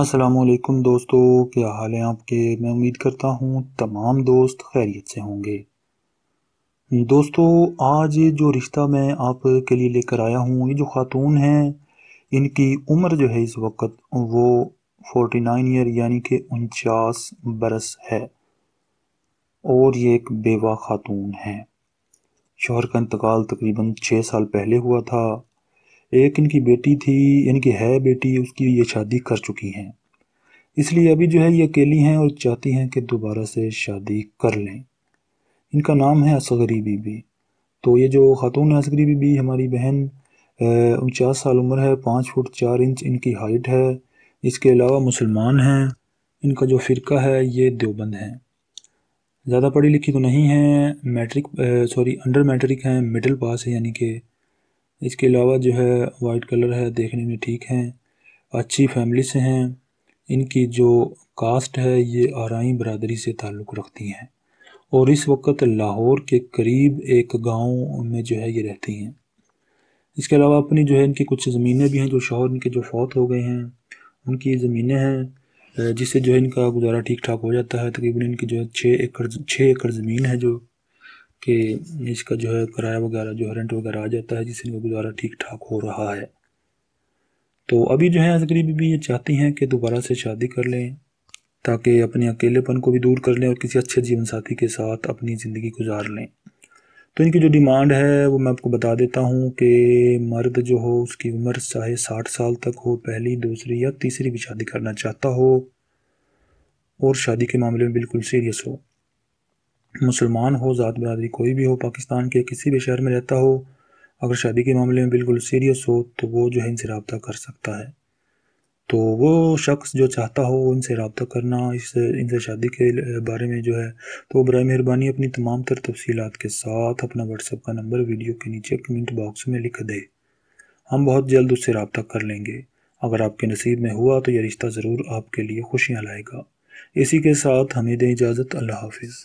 असलकुम दोस्तों क्या हाल है आपके मैं उम्मीद करता हूँ तमाम दोस्त खैरियत से होंगे दोस्तों आज जो रिश्ता मैं आपके लिए लेकर आया हूँ ये जो ख़ातून हैं इनकी उम्र जो है इस वक्त वो फोर्टी नाइन ईयर यानी कि उनचास बरस है और ये एक बेवा ख़ातून है शोहर का इंतकाल तकरीबन छः साल पहले हुआ था एक इनकी बेटी थी इनकी है बेटी उसकी ये शादी कर चुकी हैं इसलिए अभी जो है ये अकेली हैं और चाहती हैं कि दोबारा से शादी कर लें इनका नाम है असगरी बीबी तो ये जो खातून है असगरी बीबी हमारी बहन उनचास साल उम्र है पाँच फुट चार इंच इनकी हाइट है इसके अलावा मुसलमान हैं इनका जो फ़िरका है ये देवबंद हैं ज़्यादा पढ़ी लिखी तो नहीं है मैट्रिक सॉरी अंडर मैट्रिक हैं मिडिल पास है यानी कि इसके अलावा जो है वाइट कलर है देखने में ठीक हैं अच्छी फैमिली से हैं इनकी जो कास्ट है ये आरई बरदरी से ताल्लुक़ रखती हैं और इस वक्त लाहौर के करीब एक गांव में जो है ये रहती हैं इसके अलावा अपनी जो है इनकी कुछ ज़मीनें भी हैं जो शोहर इनके जो फौत हो गए हैं उनकी ज़मीनें हैं जिससे जो है इनका गुजारा ठीक ठाक हो जाता है तकरीबन इनकी जो है छः एकड़ छः एकड़ ज़मीन है जो कि इसका जो है किराया वगैरह जो है रेंट वगैरह आ जाता है जिससे इनका गुजारा ठीक ठाक हो रहा है तो अभी जो है अजगरी बीबी ये चाहती हैं कि दोबारा से शादी कर लें ताकि अपने अकेलेपन को भी दूर कर लें और किसी अच्छे जीवन साथी के साथ अपनी ज़िंदगी गुजार लें तो इनकी जो डिमांड है वो मैं आपको बता देता हूँ कि मर्द जो हो उसकी उम्र चाहे साठ साल तक हो पहली दूसरी या तीसरी भी शादी करना चाहता हो और शादी के मामले में बिल्कुल सीरियस हो मुसलमान हो ज़ात बरदरी कोई भी हो पाकिस्तान के किसी भी शहर में रहता हो अगर शादी के मामले में बिल्कुल सीरियस हो तो वो जो है इनसे रबता कर सकता है तो वो शख्स जो चाहता हो इनसे रबता करना इस इनसे शादी के बारे में जो है तो बर मेहरबानी अपनी तमाम तर तफसीत के साथ अपना व्हाट्सअप का नंबर वीडियो के नीचे कमेंट बॉक्स में लिख दे हम बहुत जल्द उससे रबता कर लेंगे अगर आपके नसीब में हुआ तो यह रिश्ता ज़रूर आपके लिए खुशियाँ लाएगा इसी के साथ हमें दें इजाज़त अल्लाह हाफिज़